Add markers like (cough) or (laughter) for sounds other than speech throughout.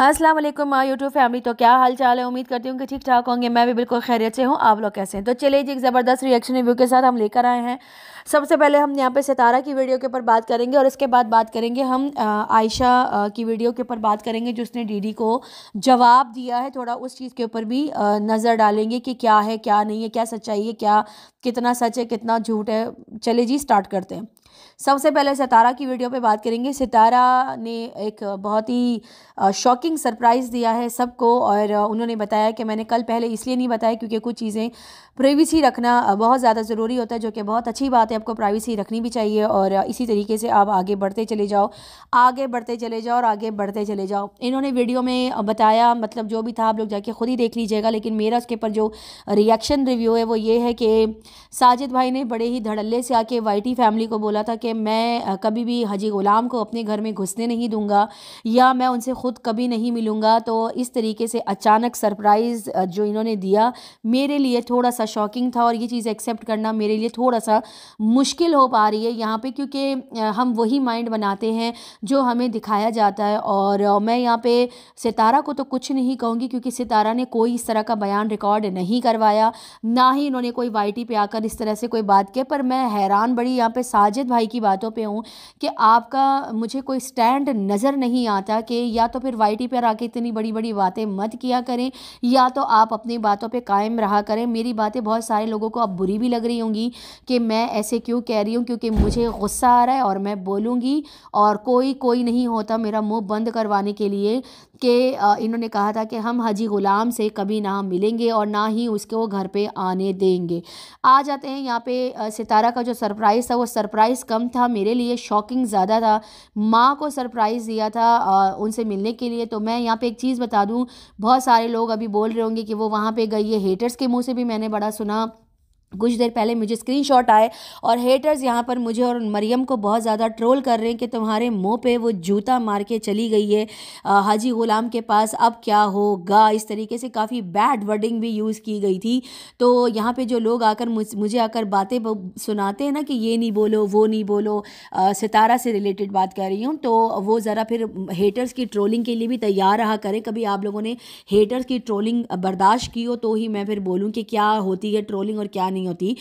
अस्सलाम वालेकुम my YouTube family तो क्या हाल चाल है उम्मीद करती हूँ कि ठीक ठाक होंगे मैं भी बिल्कुल खैरियत से हूँ आप लोग कैसे हैं तो चले जी एक ज़बरदस्त रिएक्शन रिव्यू के साथ हम लेकर आए हैं सबसे पहले हम यहाँ पे सितारा की वीडियो के ऊपर बात करेंगे और इसके बाद बात करेंगे हम आयशा की वीडियो के ऊपर बात करेंगे जिसने डीडी को जवाब दिया है थोड़ा उस चीज़ के ऊपर भी नज़र डालेंगे कि क्या है क्या नहीं है क्या सच्चाई है क्या कितना सच है कितना झूठ है चले जी स्टार्ट करते हैं सबसे पहले सितारा की वीडियो पे बात करेंगे सितारा ने एक बहुत ही शॉकिंग सरप्राइज़ दिया है सबको और उन्होंने बताया कि मैंने कल पहले इसलिए नहीं बताया क्योंकि कुछ चीज़ें प्राइवेसी रखना बहुत ज़्यादा ज़रूरी होता है जो कि बहुत अच्छी बात है आपको प्राइवेसी रखनी भी चाहिए और इसी तरीके से आप आगे बढ़ते चले जाओ आगे बढ़ते चले जाओ और आगे बढ़ते चले जाओ इन्होंने वीडियो में बताया मतलब जो भी था आप लोग जाके ख़ुद ही देख लीजिएगा लेकिन मेरा उसके ऊपर जो रिएक्शन रिव्यू है वो ये है कि साजिद भाई ने बड़े ही धड़ल्ले से आके वाइटी फैमिली को बोला था कि मैं कभी भी हजी ग़ुलाम को अपने घर में घुसने नहीं दूंगा या मैं उनसे ख़ुद कभी नहीं मिलूंगा तो इस तरीके से अचानक सरप्राइज़ जो इन्होंने दिया मेरे लिए थोड़ा सा शॉकिंग था और ये चीज़ एक्सेप्ट करना मेरे लिए थोड़ा सा मुश्किल हो पा रही है यहाँ पर क्योंकि हम वही माइंड बनाते हैं जो हमें दिखाया जाता है और मैं यहाँ पर सितारा को तो कुछ नहीं कहूँगी क्योंकि सितारा ने कोई इस तरह का बयान रिकॉर्ड नहीं करवाया ना ही इन्होंने कोई वाई पे आकर इस तरह से कोई बात की पर मैं हैरान बड़ी यहाँ पर साजिद भाई की बातों पे हूँ कि आपका मुझे कोई स्टैंड नज़र नहीं आता कि या तो फिर वाई पर आके इतनी बड़ी बड़ी बातें मत किया करें या तो आप अपनी बातों पर कायम रहा करें मेरी बातें बहुत सारे लोगों को अब बुरी भी लग रही होंगी कि मैं ऐसे क्यों कह रही हूँ क्योंकि मुझे गुस्सा आ रहा है और मैं बोलूँगी और कोई कोई नहीं होता मेरा मुँह बंद करवाने के लिए कि इन्होंने कहा था कि हम हजी ग़ुलाम से कभी ना मिलेंगे और ना ही उसके वो घर पे आने देंगे आ जाते हैं यहाँ पे सितारा का जो सरप्राइज़ था वो सरप्राइज़ कम था मेरे लिए शॉकिंग ज़्यादा था माँ को सरप्राइज़ दिया था उनसे मिलने के लिए तो मैं यहाँ पे एक चीज़ बता दूँ बहुत सारे लोग अभी बोल रहे होंगे कि वो वहाँ पर गई है हेटर्स के मुँह से भी मैंने बड़ा सुना कुछ देर पहले मुझे स्क्रीनशॉट आए और हेटर्स यहाँ पर मुझे और मरियम को बहुत ज़्यादा ट्रोल कर रहे हैं कि तुम्हारे मुंह पे वो जूता मार के चली गई है हाजी ग़ुलाम के पास अब क्या होगा इस तरीके से काफ़ी बैड वर्डिंग भी यूज़ की गई थी तो यहाँ पे जो लोग आकर मुझ मुझे आकर बातें सुनाते हैं ना कि ये नहीं बोलो वो नहीं बोलो आ, सितारा से रिलेटेड बात कर रही हूँ तो वो ज़रा फिर हेटर्स की ट्रोलिंग के लिए भी तैयार रहा करें कभी आप लोगों ने हेटर्स की ट्रोलिंग बर्दाश्त की हो तो ही मैं फिर बोलूँ कि क्या होती है ट्रोलिंग और क्या नहीं नहीं होती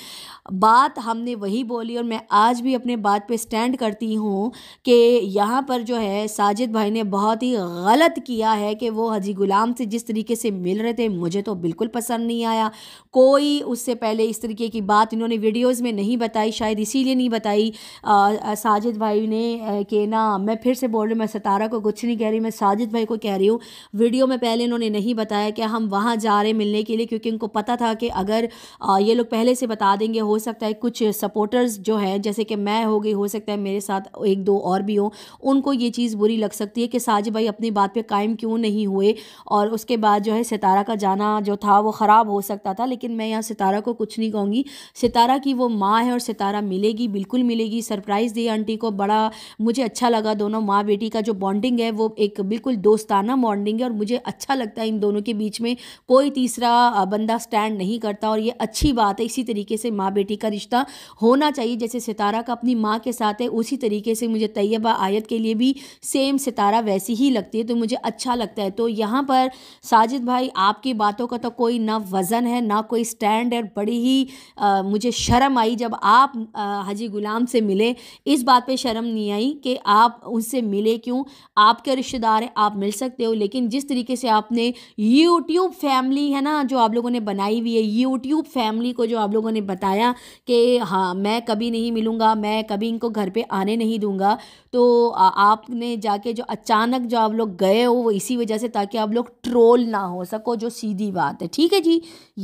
बात हमने वही बोली और मैं आज भी अपने बात पे स्टैंड करती हूँ कि यहाँ पर जो है साजिद भाई ने बहुत ही गलत किया है कि वो हजी गुलाम से जिस तरीके से मिल रहे थे मुझे तो बिल्कुल पसंद नहीं आया कोई उससे पहले इस तरीके की बात इन्होंने वीडियोज़ में नहीं बताई शायद इसीलिए नहीं बताई साजिद भाई ने कि ना मैं फिर से बोल रही मैं सतारा को कुछ नहीं कह रही मैं साजिद भाई को कह रही हूँ वीडियो में पहले इन्होंने नहीं बताया कि हम वहाँ जा रहे मिलने के लिए क्योंकि उनको पता था कि अगर ये लोग पहले पहले से बता देंगे हो सकता है कुछ सपोर्टर्स जो हैं जैसे कि मैं हो गई हो सकता है मेरे साथ एक दो और भी हों उनको ये चीज़ बुरी लग सकती है कि साजिद भाई अपनी बात पर कायम क्यों नहीं हुए और उसके बाद जो है सितारा का जाना जो था वो ख़राब हो सकता था लेकिन मैं यहाँ सितारा को कुछ नहीं कहूँगी सितारा की वो माँ है और सितारा मिलेगी बिल्कुल मिलेगी सरप्राइज़ दी आंटी को बड़ा मुझे अच्छा लगा दोनों माँ बेटी का जो बॉन्डिंग है वो एक बिल्कुल दोस्ताना बॉन्डिंग है और मुझे अच्छा लगता है इन दोनों के बीच में कोई तीसरा बंदा स्टैंड नहीं करता और ये अच्छी बात है इसी तरीके से माँ बेटी का रिश्ता होना चाहिए जैसे सितारा का अपनी माँ के साथ है उसी तरीके से मुझे तैयबा आयत के लिए भी सेम सितारा वैसी ही लगती है तो मुझे अच्छा लगता है तो यहाँ पर साजिद भाई आपकी बातों का तो कोई ना वज़न है ना कोई स्टैंड है बड़ी ही आ, मुझे शर्म आई जब आप हजी हाजी गुलाम से मिले इस बात पे शर्म नहीं आई कि आप उनसे मिले क्यों आपके रिश्तेदार हैं आप मिल सकते हो लेकिन जिस तरीके से आपने यूट्यूब फैमिली है ना जो आप लोगों ने बनाई हुई है यूट्यूब फैमिली को जो आप लोगों ने बताया कि हाँ मैं कभी नहीं मिलूँगा मैं कभी इनको घर पर आने नहीं दूँगा तो आपने जाके जो अचानक जो आप लोग गए हो वो इसी वजह से ताकि आप लोग ट्रोल ना हो सको जो सीधी बात है ठीक है जी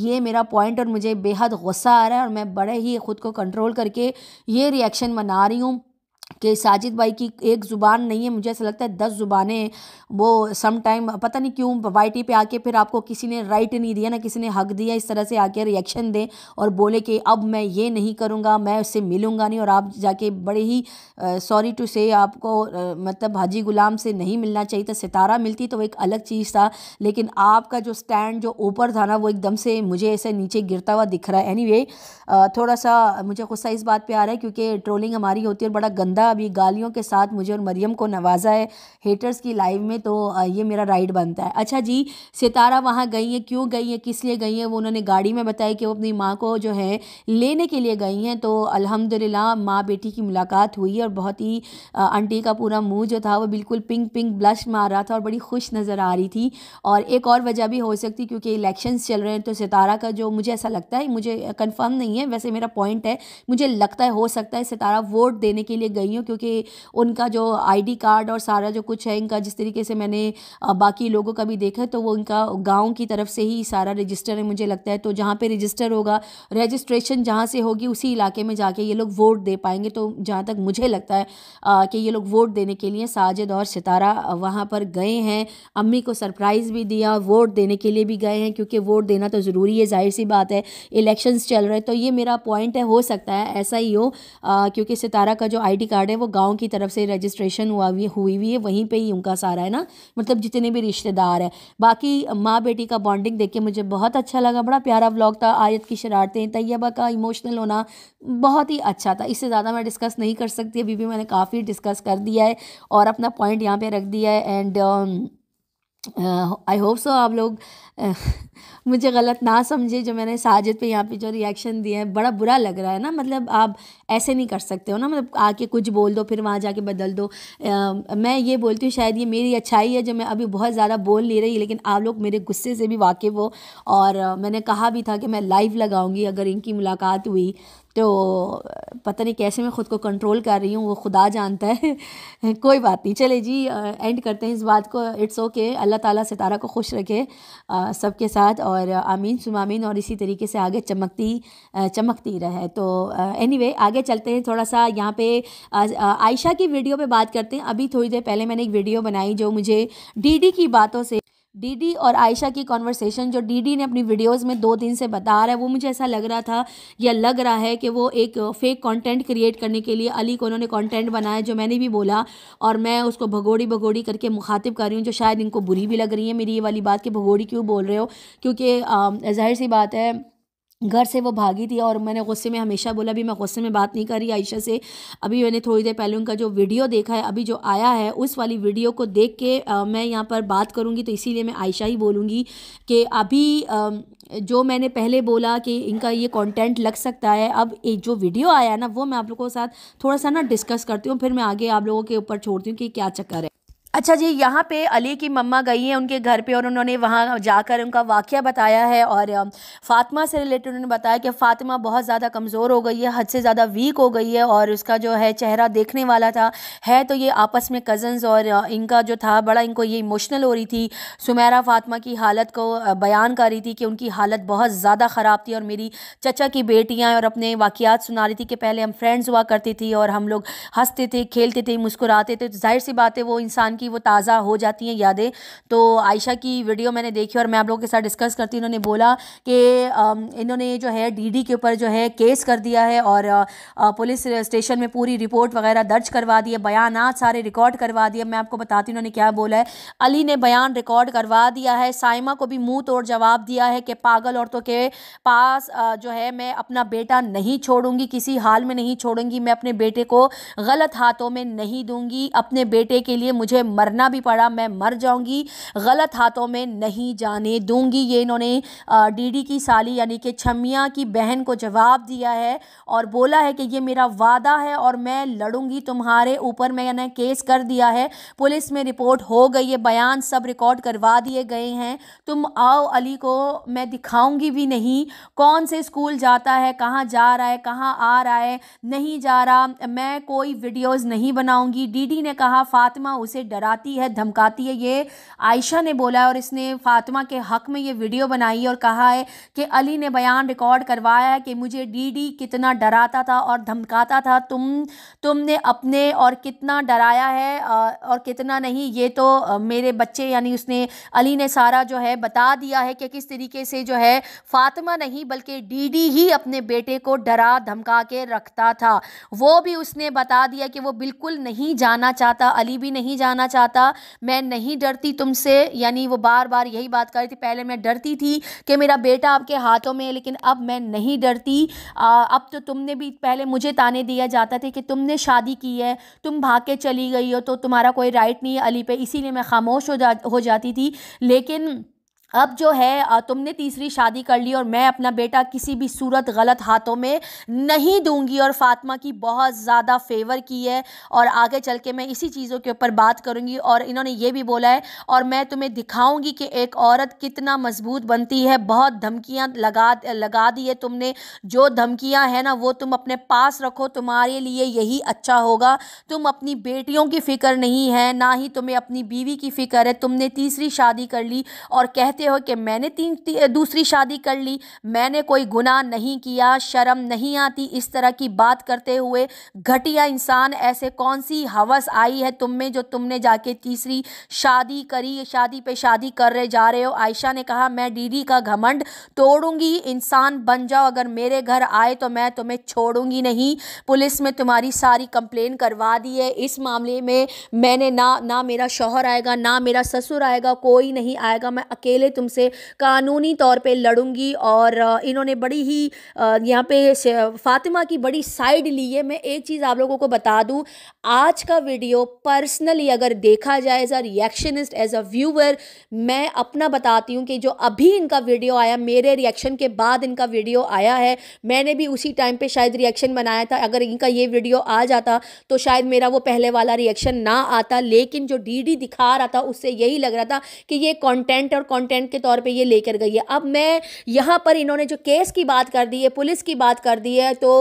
ये मेरा पॉइंट और मुझे बेहद गुस्सा आ रहा है और मैं बड़े ही ख़ुद को कंट्रोल करके ये रिएक्शन मना रही हूँ कि साजिद भाई की एक ज़ुबान नहीं है मुझे ऐसा लगता है दस ज़ुबानें वो सम टाइम पता नहीं क्यों वाई पे आके फिर आपको किसी ने राइट नहीं दिया ना किसी ने हक दिया इस तरह से आके रिएक्शन दें और बोले कि अब मैं ये नहीं करूँगा मैं उससे मिलूँगा नहीं और आप जाके बड़े ही सॉरी टू से आपको आ, मतलब हाजी गुलाम से नहीं मिलना चाहिए था सितारा मिलती तो एक अलग चीज़ था लेकिन आपका जो स्टैंड जो ऊपर था ना वो एकदम से मुझे ऐसे नीचे गिरता हुआ दिख रहा है एनी थोड़ा सा मुझे गुस्सा इस बात पर आ रहा है क्योंकि ट्रोलिंग हमारी होती है और बड़ा गंदा बंदा अभी गालियों के साथ मुझे और मरियम को नवाजा है हेटर्स की लाइव में तो ये मेरा राइड बनता है अच्छा जी सितारा वहाँ गई हैं क्यों गई हैं किस लिए गई हैं वो उन्होंने गाड़ी में बताया कि वो अपनी माँ को जो है लेने के लिए गई हैं तो अलहमदिल्ला माँ बेटी की मुलाकात हुई और बहुत ही आंटी का पूरा मुँह जो था वो बिल्कुल पिंक पिंक ब्लश मार रहा था और बड़ी खुश नज़र आ रही थी और एक और वजह भी हो सकती क्योंकि इलेक्शंस चल रहे हैं तो सितारा का जो मुझे ऐसा लगता है मुझे कन्फर्म नहीं है वैसे मेरा पॉइंट है मुझे लगता है हो सकता है सितारा वोट देने के लिए गई रही हूँ क्योंकि उनका जो आईडी कार्ड और सारा जो कुछ है इनका जिस तरीके से मैंने बाकी लोगों का भी देखा तो वो इनका गाँव की तरफ से ही सारा रजिस्टर है मुझे लगता है तो जहाँ पर रजिस्टर होगा रजिस्ट्रेशन जहाँ से होगी उसी इलाके में जाके ये लोग वोट दे पाएंगे तो जहाँ तक मुझे लगता है कि ये लोग वोट देने के लिए साजिद और सितारा वहाँ पर गए हैं अम्मी को सरप्राइज़ भी दिया वोट देने के लिए भी गए हैं क्योंकि वोट देना तो ज़रूरी है जाहिर सी बात है इलेक्शंस चल रहे तो ये मेरा पॉइंट है हो सकता है ऐसा ही हो क्योंकि सितारा का जो आई कार्ड कार्ड है वो गांव की तरफ से रजिस्ट्रेशन हुआ हुई हुई हुई है वहीं पे ही उनका सारा है ना मतलब जितने भी रिश्तेदार है बाकी माँ बेटी का बॉन्डिंग देख के मुझे बहुत अच्छा लगा बड़ा प्यारा ब्लॉग था आयत की शरारतें तैयबा का इमोशनल होना बहुत ही अच्छा था इससे ज़्यादा मैं डिस्कस नहीं कर सकती अभी भी मैंने काफ़ी डिस्कस कर दिया है और अपना पॉइंट यहाँ पर रख दिया है एंड आई होप सो आप लोग मुझे गलत ना समझे जो मैंने साजिद पे यहाँ पे जो रिएक्शन दिया है बड़ा बुरा लग रहा है ना मतलब आप ऐसे नहीं कर सकते हो ना मतलब आके कुछ बोल दो फिर वहाँ जाके बदल दो आ, मैं ये बोलती हूँ शायद ये मेरी अच्छाई है जो मैं अभी बहुत ज़्यादा बोल नहीं रही लेकिन आप लोग मेरे गुस्से से भी वाकिफ़ हो और मैंने कहा भी था कि मैं लाइव लगाऊँगी अगर इनकी मुलाकात हुई तो पता नहीं कैसे मैं ख़ुद को कंट्रोल कर रही हूँ वो खुदा जानता है (laughs) कोई बात नहीं चले जी एंड करते हैं इस बात को इट्स ओके अल्लाह ताला सितारा को खुश रखे आ, सबके साथ और आमीन सुमामीन और इसी तरीके से आगे चमकती चमकती रहे तो एनी anyway, आगे चलते हैं थोड़ा सा यहाँ पे आयशा की वीडियो पे बात करते हैं अभी थोड़ी देर पहले मैंने एक वीडियो बनाई जो मुझे डीडी की बातों से डीडी और आयशा की कॉन्वर्सेशन जो डीडी ने अपनी वीडियोस में दो दिन से बता रहा है वो मुझे ऐसा लग रहा था या लग रहा है कि वो एक फेक कंटेंट क्रिएट करने के लिए अली को उन्होंने कंटेंट बनाया जो मैंने भी बोला और मैं उसको भगोड़ी भगोड़ी करके मुखातिब कर रही हूँ जो शायद इनको बुरी भी लग रही है मेरी ये वाली बात कि भगोड़ी क्यों बोल रहे हो क्योंकि ज़ाहिर सी बात है घर से वो भागी थी और मैंने गुस्से में हमेशा बोला अभी मैं गुस्से में बात नहीं कर रही आयशा से अभी मैंने थोड़ी देर पहले उनका जो वीडियो देखा है अभी जो आया है उस वाली वीडियो को देख के आ, मैं यहाँ पर बात करूँगी तो इसीलिए मैं आयशा ही बोलूँगी कि अभी आ, जो मैंने पहले बोला कि इनका ये कंटेंट लग सकता है अब एक जो वीडियो आया ना वो मैं आप लोगों के साथ थोड़ा सा ना डिस्कस करती हूँ फिर मैं आगे आप लोगों के ऊपर छोड़ती हूँ कि क्या चक्कर है अच्छा जी यहाँ पे अली की मम्मा गई हैं उनके घर पे और उन्होंने वहाँ जाकर उनका वाक्य बताया है और फातिमा से रिलेटेड उन्होंने बताया कि फ़ातिमा बहुत ज़्यादा कमज़ोर हो गई है हद से ज़्यादा वीक हो गई है और उसका जो है चेहरा देखने वाला था है तो ये आपस में कज़न्स और इनका जो था बड़ा इनको ये इमोशनल हो रही थी सुमेरा फातिमा की हालत को बयान कर रही थी कि उनकी हालत बहुत ज़्यादा ख़राब थी और मेरी चचा की बेटियाँ और अपने वाक़ात सुना रही थी कि पहले हम फ्रेंड्स हुआ करती थी और हम लोग हंसते थे खेलते थे मुस्कुराते थे तो जाहिर सी बात है वो इंसान की वो ताज़ा हो जाती हैं यादें तो आयशा की वीडियो मैंने देखी और मैं आप लोगों के साथ डिस्कस करती इन्होंने बोला कि इन्होंने जो है डीडी के ऊपर जो है केस कर दिया है और पुलिस स्टेशन में पूरी रिपोर्ट वगैरह दर्ज करवा दी बयान सारे रिकॉर्ड करवा दिए मैं आपको बताती उन्होंने क्या बोला है अली ने बयान रिकॉर्ड करवा दिया है साइमा को भी मुंह तोड़ जवाब दिया है कि पागल औरतों के पास जो है मैं अपना बेटा नहीं छोड़ूंगी किसी हाल में नहीं छोड़ूंगी मैं अपने बेटे को गलत हाथों में नहीं दूंगी अपने बेटे के लिए मुझे मरना भी पड़ा मैं मर जाऊंगी गलत हाथों में नहीं जाने दूंगी ये इन्होंने डीडी की साली यानी कि छमिया की बहन को जवाब दिया है और बोला है कि ये मेरा वादा है और मैं लड़ूंगी तुम्हारे ऊपर मैंने केस कर दिया है पुलिस में रिपोर्ट हो गई है बयान सब रिकॉर्ड करवा दिए गए हैं तुम आओ अली को मैं दिखाऊंगी भी नहीं कौन से स्कूल जाता है कहाँ जा रहा है कहाँ आ रहा है नहीं जा रहा मैं कोई वीडियोज नहीं बनाऊंगी डी ने कहा फातिमा उसे डर डराती है धमकाती है ये आयशा ने बोला है और इसने फातिमा के हक़ में ये वीडियो बनाई और कहा है कि अली ने बयान रिकॉर्ड करवाया है कि मुझे डीडी कितना डराता था और धमकाता था तुम तुमने अपने और कितना डराया है और कितना नहीं ये तो मेरे बच्चे यानी उसने अली ने सारा जो है बता दिया है कि किस तरीके से जो है फातिमा नहीं बल्कि डी ही अपने बेटे को डरा धमका के रखता था वो भी उसने बता दिया कि वो बिल्कुल नहीं जाना चाहता अली भी नहीं जाना करना चाहता मैं नहीं डरती तुमसे यानी वो बार बार यही बात कर रही थी पहले मैं डरती थी कि मेरा बेटा आपके हाथों में है लेकिन अब मैं नहीं डरती अब तो तुमने भी पहले मुझे ताने दिया जाता था कि तुमने शादी की है तुम भाग के चली गई हो तो तुम्हारा कोई राइट नहीं है अली पे इसीलिए मैं खामोश हो जा हो जाती थी लेकिन अब जो है तुमने तीसरी शादी कर ली और मैं अपना बेटा किसी भी सूरत गलत हाथों में नहीं दूंगी और फातिमा की बहुत ज़्यादा फेवर की है और आगे चल के मैं इसी चीज़ों के ऊपर बात करूंगी और इन्होंने ये भी बोला है और मैं तुम्हें दिखाऊंगी कि एक औरत कितना मजबूत बनती है बहुत धमकियाँ लगा लगा दी है तुमने जो धमकियाँ हैं ना वो तुम अपने पास रखो तुम्हारे लिए यही अच्छा होगा तुम अपनी बेटियों की फ़िक्र नहीं है ना ही तुम्हें अपनी बीवी की फ़िक्र है तुमने तीसरी शादी कर ली और कहते कहते हो कि मैंने तीन ती, दूसरी शादी कर ली मैंने कोई गुनाह नहीं किया शर्म नहीं आती इस तरह की बात करते हुए घटिया इंसान ऐसे कौन सी हवस आई है तुम में जो तुमने जाके तीसरी शादी करी शादी पे शादी कर रहे जा रहे हो आयशा ने कहा मैं डीडी का घमंड तोड़ूंगी इंसान बन जाओ अगर मेरे घर आए तो मैं तुम्हें छोड़ूंगी नहीं पुलिस में तुम्हारी सारी कंप्लेन करवा दी है इस मामले में मैंने ना ना मेरा शोहर आएगा ना मेरा ससुर आएगा कोई नहीं आएगा मैं अकेले पहले तुमसे कानूनी तौर पे लड़ूंगी और इन्होंने बड़ी ही यहाँ पे फातिमा की बड़ी साइड ली है मैं एक चीज़ आप लोगों को बता दूँ आज का वीडियो पर्सनली अगर देखा जाए as a reactionist as a viewer मैं अपना बताती हूँ कि जो अभी इनका वीडियो आया मेरे रिएक्शन के बाद इनका वीडियो आया है मैंने भी उसी टाइम पर शायद रिएक्शन बनाया था अगर इनका ये वीडियो आ जाता तो शायद मेरा वो पहले वाला रिएक्शन ना आता लेकिन जो डी दिखा रहा था उससे यही लग रहा था कि ये कॉन्टेंट और कॉन्टेंट कंटेंट के तौर पे ये लेकर गई है अब मैं यहाँ पर इन्होंने जो केस की बात कर दी है पुलिस की बात कर दी है तो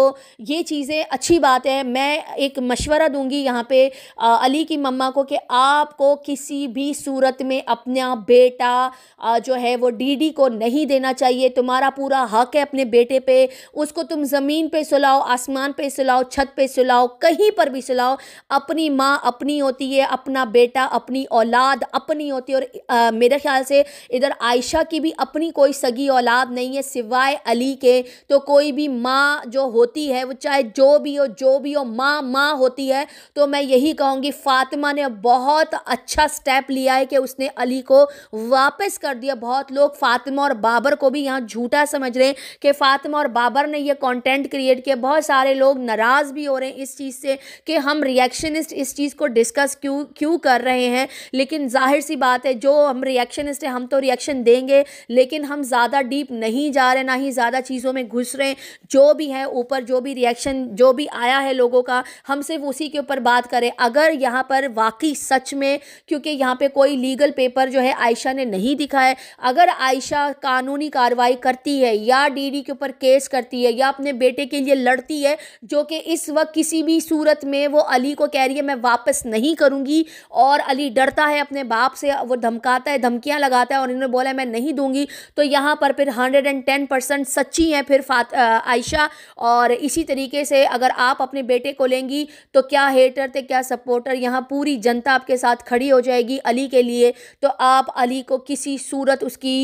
ये चीज़ें अच्छी बात है मैं एक मशवरा दूंगी यहाँ पे आ, अली की मम्मा को कि आपको किसी भी सूरत में अपना बेटा आ, जो है वो डीडी को नहीं देना चाहिए तुम्हारा पूरा हक है अपने बेटे पे उसको तुम ज़मीन पे सुलाओ आसमान पे सुलाओ छत पे सुलाओ कहीं पर भी सुलाओ अपनी माँ अपनी होती है अपना बेटा अपनी औलाद अपनी होती है और आ, मेरे ख्याल से इधर अगर आयशा की भी अपनी कोई सगी औलाद नहीं है सिवाय अली के तो कोई भी माँ जो होती है वो चाहे जो भी हो जो भी हो माँ माँ होती है तो मैं यही कहूँगी फ़ातिमा ने बहुत अच्छा स्टेप लिया है कि उसने अली को वापस कर दिया बहुत लोग फ़ातिमा और बाबर को भी यहाँ झूठा समझ रहे हैं कि फ़ातिमा और बाबर ने यह कंटेंट क्रिएट किया बहुत सारे लोग नाराज़ भी हो रहे हैं इस चीज़ से कि हम रिएक्शनिस्ट इस चीज़ को डिस्कस क्यों क्यों कर रहे हैं लेकिन जाहिर सी बात है जो हम रिएक्शनिस्ट हैं हम तो रिएक्शन डायरेक्शन देंगे लेकिन हम ज़्यादा डीप नहीं जा रहे ना ही ज़्यादा चीज़ों में घुस रहे जो भी है ऊपर जो भी रिएक्शन जो भी आया है लोगों का हम सिर्फ उसी के ऊपर बात करें अगर यहाँ पर वाकई सच में क्योंकि यहाँ पर कोई लीगल पेपर जो है आयशा ने नहीं दिखा है अगर आयशा कानूनी कार्रवाई करती है या डी के ऊपर केस करती है या अपने बेटे के लिए लड़ती है जो कि इस वक्त किसी भी सूरत में वो अली को कह रही है मैं वापस नहीं करूँगी और अली डरता है अपने बाप से वो धमकाता है धमकियां लगाता है और इन्होंने उन्होंने बोला है मैं नहीं दूंगी तो यहाँ पर फिर हंड्रेड एंड टेन परसेंट सच्ची हैं फिर फात आयशा और इसी तरीके से अगर आप अपने बेटे को लेंगी तो क्या हेटर थे क्या सपोर्टर यहाँ पूरी जनता आपके साथ खड़ी हो जाएगी अली के लिए तो आप अली को किसी सूरत उसकी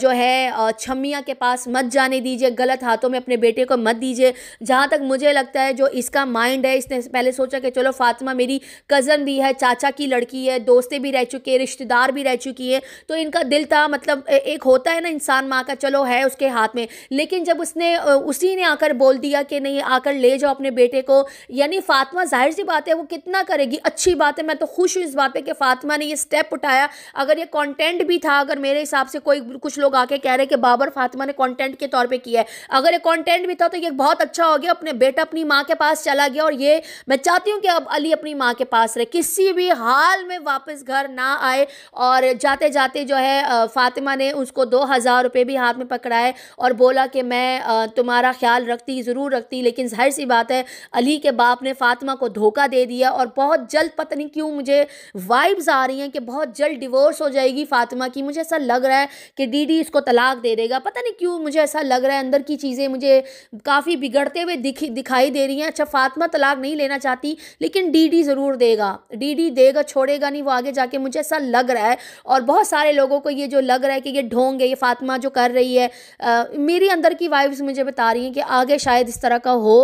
जो है छमिया के पास मत जाने दीजिए गलत हाथों में अपने बेटे को मत दीजिए जहाँ तक मुझे लगता है जो इसका माइंड है इसने पहले सोचा कि चलो फातिमा मेरी कज़न भी है चाचा की लड़की है दोस्तें भी रह चुकी है रिश्तेदार भी रह चुकी है तो इनका दिल पिता मतलब एक होता है ना इंसान माँ का चलो है उसके हाथ में लेकिन जब उसने उसी ने आकर बोल दिया कि नहीं आकर ले जाओ अपने बेटे को यानी फातिमा जाहिर सी बात है वो कितना करेगी अच्छी बात है मैं तो खुश हूँ इस बात पर कि फातिमा ने ये स्टेप उठाया अगर ये कॉन्टेंट भी था अगर मेरे हिसाब से कोई कुछ लोग आके कह रहे कि बाबर फातिमा ने कॉन्टेंट के तौर पर किया है अगर ये कॉन्टेंट भी था तो ये बहुत अच्छा हो गया अपने बेटा अपनी माँ के पास चला गया और ये मैं चाहती हूँ कि अब अली अपनी माँ के पास रहे किसी भी हाल में वापस घर ना आए और जाते जाते जो है फ़ातिमा ने उसको दो हज़ार रुपये भी हाथ में पकड़ाए और बोला कि मैं तुम्हारा ख्याल रखती ज़रूर रखती लेकिन जाहिर सी बात है अली के बाप ने फ़ातिमा को धोखा दे दिया और बहुत जल्द पता नहीं क्यों मुझे वाइब्स आ रही हैं कि बहुत जल्द डिवोर्स हो जाएगी फ़ातिमा की मुझे ऐसा लग रहा है कि डीडी इसको तलाक दे देगा पता नहीं क्यों मुझे ऐसा लग रहा है अंदर की चीज़ें मुझे काफ़ी बिगड़ते हुए दिख दिखाई दे रही हैं अच्छा फ़ातिमा तलाक नहीं लेना चाहती लेकिन डीडी ज़रूर देगा डीडी देगा छोड़ेगा नहीं वो आगे जाके मुझे ऐसा लग रहा है और बहुत सारे लोगों को ये जो लग रहा है कि ये ढोंग है ये फातिमा जो कर रही है आ, मेरी अंदर की वाइब्स मुझे बता रही हैं कि आगे शायद इस तरह का हो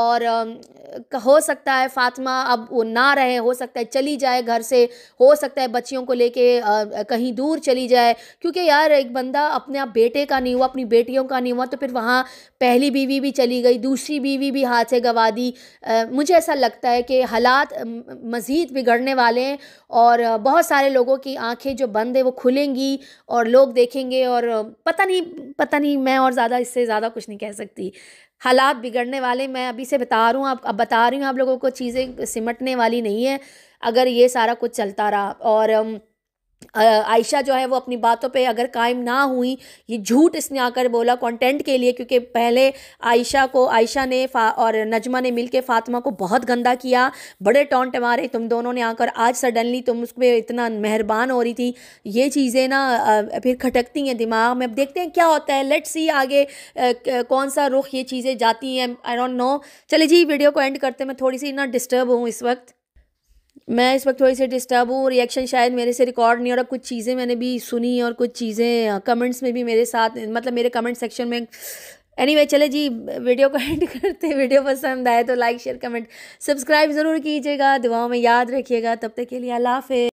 और आ, हो सकता है फातिमा अब वो ना रहे हो सकता है चली जाए घर से हो सकता है बच्चियों को लेके कहीं दूर चली जाए क्योंकि यार एक बंदा अपने आप बेटे का नहीं हुआ अपनी बेटियों का नहीं हुआ तो फिर वहाँ पहली बीवी भी चली गई दूसरी बीवी भी हाथ से गवा दी मुझे ऐसा लगता है कि हालात मज़ीद बिगड़ने वाले हैं और बहुत सारे लोगों की आंखें जो बंद है वो खुलेंगी और लोग देखेंगे और पता नहीं पता नहीं मैं और ज़्यादा इससे ज़्यादा कुछ नहीं कह सकती हालात बिगड़ने वाले मैं अभी से बता रहा हूँ आप अब बता रही हूँ आप लोगों को चीज़ें सिमटने वाली नहीं है अगर ये सारा कुछ चलता रहा और आयशा जो है वो अपनी बातों पे अगर कायम ना हुई ये झूठ इसने आकर बोला कंटेंट के लिए क्योंकि पहले आयशा को आयशा ने और नजमा ने मिलके फातिमा को बहुत गंदा किया बड़े टॉन्ट मारे तुम दोनों ने आकर आज सडनली तुम उस पर इतना मेहरबान हो रही थी ये चीज़ें ना फिर खटकती हैं दिमाग में अब देखते हैं क्या होता है लेट्स सी आगे कौन सा रुख ये चीज़ें जाती हैं आई डोंट नो चले जी वीडियो को एंड करते मैं थोड़ी सी ना डिस्टर्ब हूँ इस वक्त मैं इस वक्त थोड़ी सी डिस्टर्ब हूँ रिएक्शन शायद मेरे से रिकॉर्ड नहीं हो रहा कुछ चीज़ें मैंने भी सुनी और कुछ चीज़ें कमेंट्स में भी मेरे साथ मतलब मेरे कमेंट सेक्शन में एनी anyway, चले जी वीडियो को एंड (laughs) करते वीडियो पसंद आए तो लाइक शेयर कमेंट सब्सक्राइब ज़रूर कीजिएगा दुआओं में याद रखिएगा तब तक के लिए अल्लाह हाफि